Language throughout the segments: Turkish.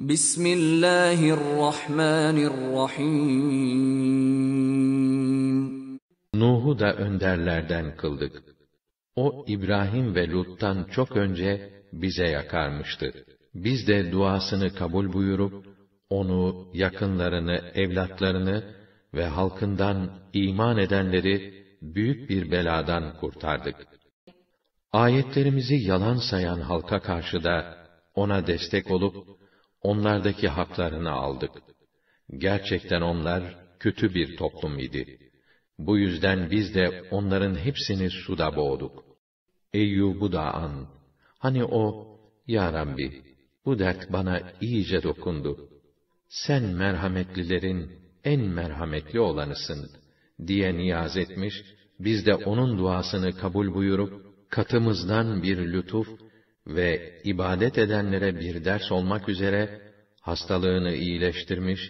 Bismillahirrahmanirrahim. Nuh'u da önderlerden kıldık. O İbrahim ve Lut'tan çok önce bize yakarmıştı. Biz de duasını kabul buyurup, onu, yakınlarını, evlatlarını ve halkından iman edenleri büyük bir beladan kurtardık. Ayetlerimizi yalan sayan halka karşı da ona destek olup, onlardaki haklarını aldık. Gerçekten onlar kötü bir toplum idi. Bu yüzden biz de onların hepsini suda boğduk. Eyyub'u da an. Hani o, Ya Rabbi, bu dert bana iyice dokundu. Sen merhametlilerin en merhametli olanısın, diye niyaz etmiş, biz de onun duasını kabul buyurup, katımızdan bir lütuf ve ibadet edenlere bir ders olmak üzere hastalığını iyileştirmiş,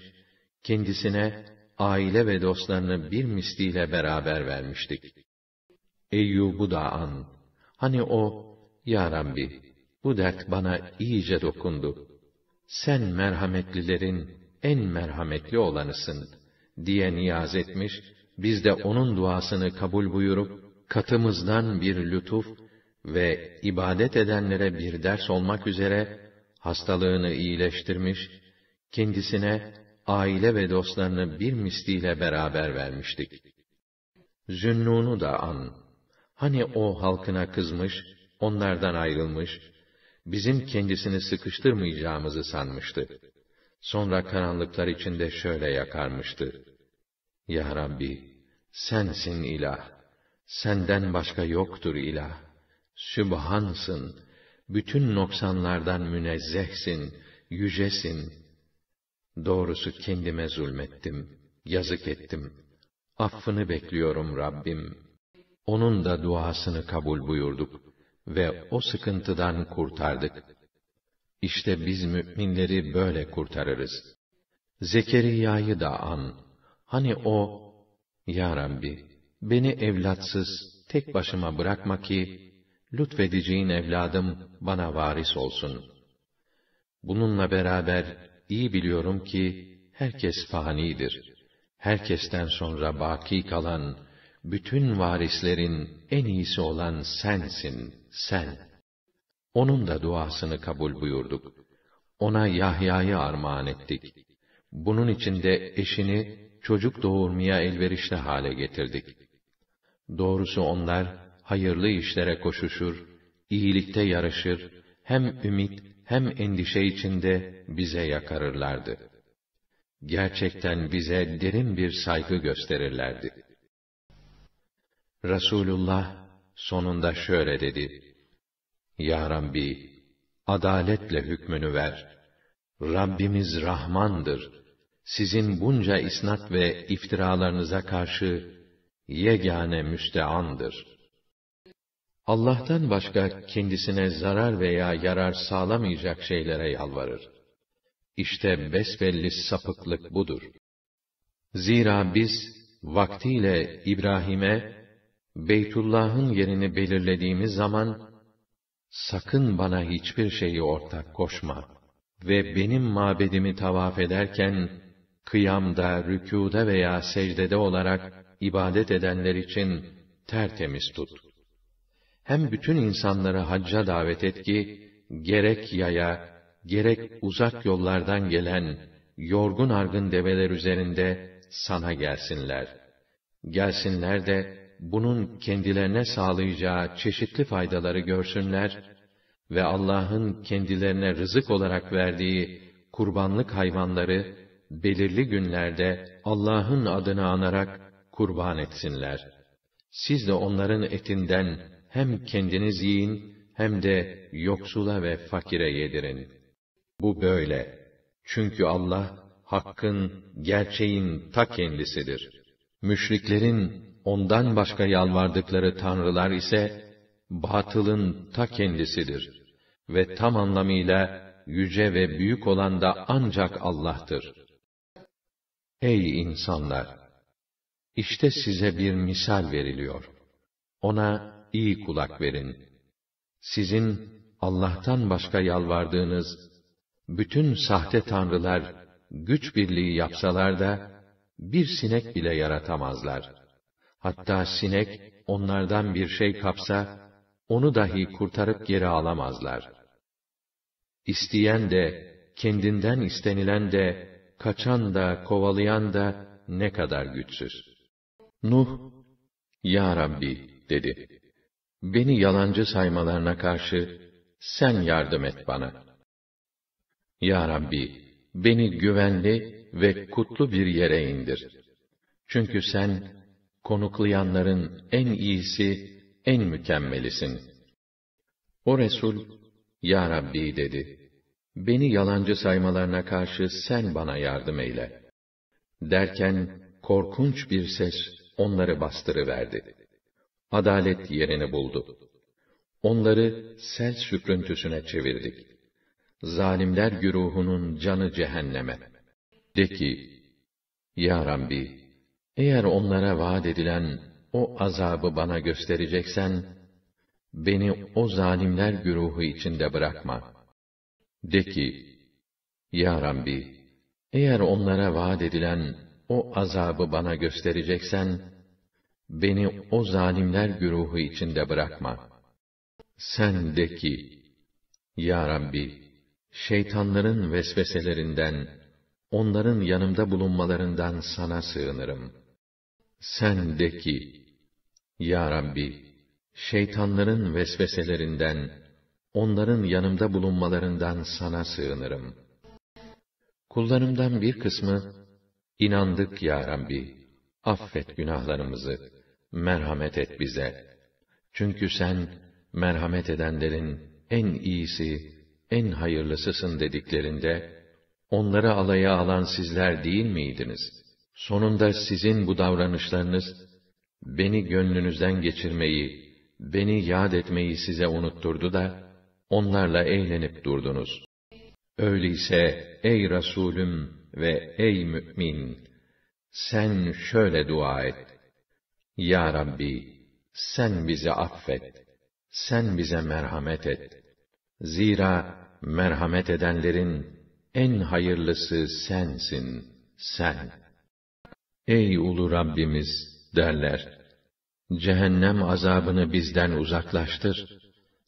kendisine aile ve dostlarını bir misliyle beraber vermiştik. Eyyub'u da an. Hani o, Ya Rabbi, bu dert bana iyice dokundu. Sen merhametlilerin en merhametli olanısın, diye niyaz etmiş, biz de onun duasını kabul buyurup, katımızdan bir lütuf ve ibadet edenlere bir ders olmak üzere hastalığını iyileştirmiş, kendisine aile ve dostlarını bir misliyle beraber vermiştik. Zünnun'u da an. Hani o halkına kızmış, onlardan ayrılmış, bizim kendisini sıkıştırmayacağımızı sanmıştı. Sonra karanlıklar içinde şöyle yakarmıştı. Ya Rabbi, sensin ilah, senden başka yoktur ilah. Sübhansın, bütün noksanlardan münezzehsin, yücesin. Doğrusu kendime zulmettim, yazık ettim. Affını bekliyorum Rabbim. Onun da duasını kabul buyurduk ve o sıkıntıdan kurtardık. İşte biz müminleri böyle kurtarırız. Zekeriya'yı da an. Hani o, Ya Rabbi, beni evlatsız, tek başıma bırakma ki, lütfedeceğin evladım bana varis olsun. Bununla beraber iyi biliyorum ki herkes fanidir. Herkesten sonra baki kalan bütün varislerin en iyisi olan sensin, sen. Onun da duasını kabul buyurduk. Ona Yahya'yı armağan ettik. Bunun için de eşini çocuk doğurmaya elverişli hale getirdik. Doğrusu onlar hayırlı işlere koşuşur, iyilikte yarışır, hem ümit hem endişe içinde bize yakarırlardı. Gerçekten bize derin bir saygı gösterirlerdi. Resulullah sonunda şöyle dedi. Ya Rabbi, adaletle hükmünü ver. Rabbimiz Rahmandır. Sizin bunca isnat ve iftiralarınıza karşı yegane müsteandır.'' Allah'tan başka kendisine zarar veya yarar sağlamayacak şeylere yalvarır. İşte besbelli sapıklık budur. Zira biz vaktiyle İbrahim'e Beytullah'ın yerini belirlediğimiz zaman sakın bana hiçbir şeyi ortak koşma ve benim mabedimi tavaf ederken kıyamda, rükûda veya secdede olarak ibadet edenler için tertemiz tut hem bütün insanları hacca davet et ki, gerek yaya, gerek uzak yollardan gelen, yorgun argın develer üzerinde sana gelsinler. Gelsinler de, bunun kendilerine sağlayacağı çeşitli faydaları görsünler ve Allah'ın kendilerine rızık olarak verdiği kurbanlık hayvanları belirli günlerde Allah'ın adını anarak kurban etsinler. Siz de onların etinden hem kendiniz yiyin, hem de yoksula ve fakire yedirin. Bu böyle. Çünkü Allah, hakkın, gerçeğin ta kendisidir. Müşriklerin, ondan başka yalvardıkları tanrılar ise, batılın ta kendisidir. Ve tam anlamıyla, yüce ve büyük olan da ancak Allah'tır. Ey insanlar! İşte size bir misal veriliyor. Ona iyi kulak verin. Sizin Allah'tan başka yalvardığınız bütün sahte tanrılar güç birliği yapsalar da bir sinek bile yaratamazlar. Hatta sinek onlardan bir şey kapsa onu dahi kurtarıp geri alamazlar. İsteyen de kendinden istenilen de kaçan da kovalayan da ne kadar güçsüz. Nuh, Ya Rabbi dedi beni yalancı saymalarına karşı sen yardım et bana. Ya Rabbi, beni güvenli ve kutlu bir yere indir. Çünkü sen konuklayanların en iyisi, en mükemmelisin. O Resul, Ya Rabbi dedi, beni yalancı saymalarına karşı sen bana yardım eyle. Derken korkunç bir ses onları bastırıverdi adalet yerini buldu. Onları sel süprüntüsüne çevirdik. Zalimler güruhunun canı cehenneme. De ki, Ya Rabbi, eğer onlara vaat edilen o azabı bana göstereceksen, beni o zalimler güruhu içinde bırakma. De ki, Ya Rabbi, eğer onlara vaat edilen o azabı bana göstereceksen, beni o zalimler güruhu içinde bırakma. Sen de ki, Ya Rabbi, şeytanların vesveselerinden, onların yanımda bulunmalarından sana sığınırım. Sen de ki, Ya Rabbi, şeytanların vesveselerinden, onların yanımda bulunmalarından sana sığınırım. Kullarımdan bir kısmı, inandık Ya Rabbi.'' Affet günahlarımızı, merhamet et bize. Çünkü sen, merhamet edenlerin en iyisi, en hayırlısısın dediklerinde, onları alaya alan sizler değil miydiniz? Sonunda sizin bu davranışlarınız, beni gönlünüzden geçirmeyi, beni yad etmeyi size unutturdu da, onlarla eğlenip durdunuz. Öyleyse ey Resulüm ve ey mü'min! Sen şöyle dua et. Ya Rabbi, sen bizi affet. Sen bize merhamet et. Zira merhamet edenlerin en hayırlısı sensin, sen. Ey ulu Rabbimiz derler. Cehennem azabını bizden uzaklaştır.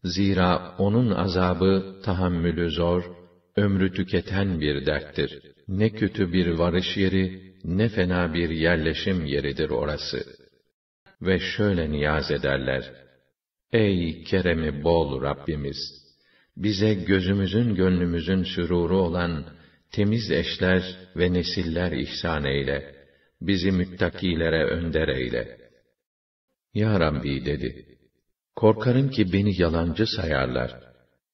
Zira onun azabı tahammülü zor, ömrü tüketen bir derttir. Ne kötü bir varış yeri, ne fena bir yerleşim yeridir orası. Ve şöyle niyaz ederler. Ey keremi bol Rabbimiz! Bize gözümüzün gönlümüzün süruru olan temiz eşler ve nesiller ihsan eyle. Bizi müttakilere önder eyle. Ya Rabbi dedi. Korkarım ki beni yalancı sayarlar.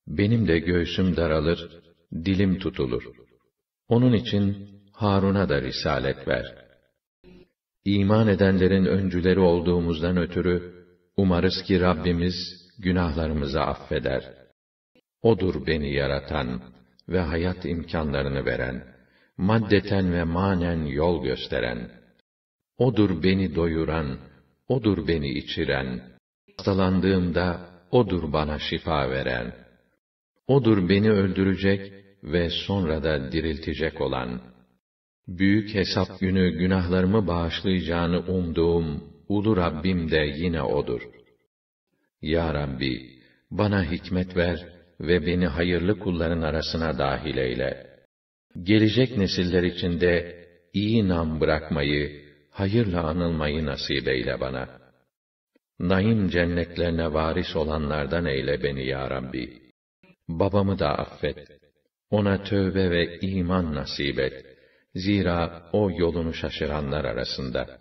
Benim de göğsüm daralır, dilim tutulur. Onun için Harun'a da risalet ver. İman edenlerin öncüleri olduğumuzdan ötürü, umarız ki Rabbimiz günahlarımızı affeder. Odur beni yaratan ve hayat imkanlarını veren, maddeten ve manen yol gösteren. Odur beni doyuran, O'dur beni içiren. Hastalandığımda O'dur bana şifa veren. O'dur beni öldürecek, ve sonra da diriltecek olan, büyük hesap günü günahlarımı bağışlayacağını umduğum ulu Rabbim de yine O'dur. Ya Rabbi, bana hikmet ver ve beni hayırlı kulların arasına dahil eyle. Gelecek nesiller içinde iyi nam bırakmayı, hayırla anılmayı nasip eyle bana. Naim cennetlerine varis olanlardan eyle beni ya Rabbi. Babamı da affet ona tövbe ve iman nasip et. Zira o yolunu şaşıranlar arasında.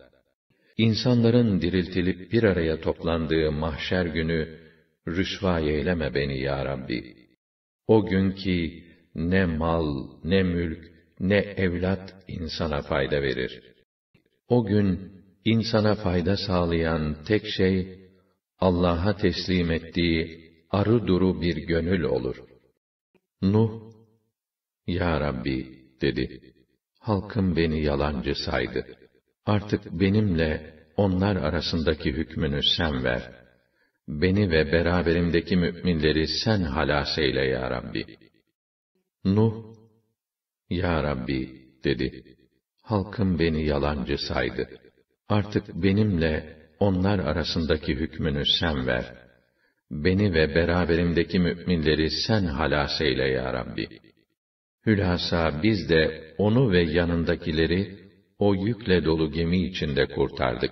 İnsanların diriltilip bir araya toplandığı mahşer günü, rüsva eyleme beni ya Rabbi. O gün ki, ne mal, ne mülk, ne evlat insana fayda verir. O gün, insana fayda sağlayan tek şey, Allah'a teslim ettiği arı duru bir gönül olur. Nuh ya Rabbi, dedi, halkım beni yalancı saydı. Artık benimle onlar arasındaki hükmünü sen ver. Beni ve beraberimdeki müminleri sen halas eyle ya Rabbi. Nuh, Ya Rabbi, dedi, halkım beni yalancı saydı. Artık benimle onlar arasındaki hükmünü sen ver. Beni ve beraberimdeki müminleri sen halas eyle ya Rabbi.'' Hülasa biz de onu ve yanındakileri o yükle dolu gemi içinde kurtardık.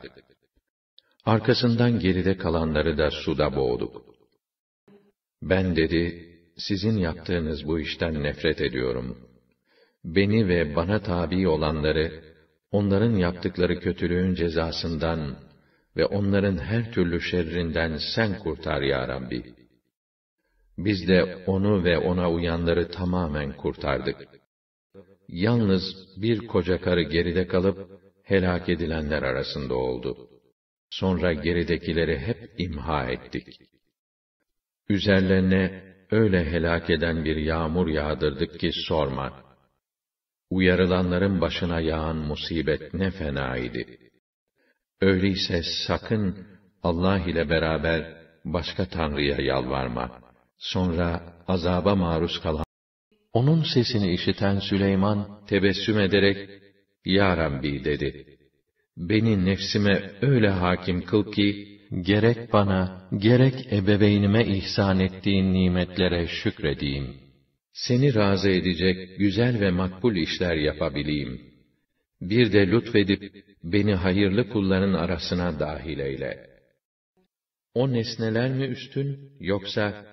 Arkasından geride kalanları da suda boğduk. Ben dedi, sizin yaptığınız bu işten nefret ediyorum. Beni ve bana tabi olanları, onların yaptıkları kötülüğün cezasından ve onların her türlü şerrinden sen kurtar ya Rabbi.'' Biz de onu ve ona uyanları tamamen kurtardık. Yalnız bir koca karı geride kalıp helak edilenler arasında oldu. Sonra geridekileri hep imha ettik. Üzerlerine öyle helak eden bir yağmur yağdırdık ki sorma. Uyarılanların başına yağan musibet ne fena idi. Öyleyse sakın Allah ile beraber başka tanrıya yalvarma.'' Sonra azaba maruz kalan. Onun sesini işiten Süleyman tebessüm ederek, Ya Rabbi dedi. Beni nefsime öyle hakim kıl ki, gerek bana, gerek ebeveynime ihsan ettiğin nimetlere şükredeyim. Seni razı edecek güzel ve makbul işler yapabileyim. Bir de lütfedip, beni hayırlı kulların arasına dahil eyle. O nesneler mi üstün, yoksa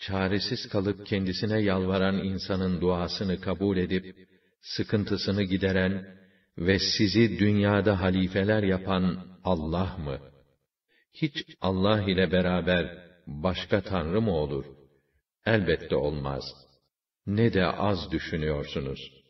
çaresiz kalıp kendisine yalvaran insanın duasını kabul edip, sıkıntısını gideren ve sizi dünyada halifeler yapan Allah mı? Hiç Allah ile beraber başka tanrı mı olur? Elbette olmaz. Ne de az düşünüyorsunuz.''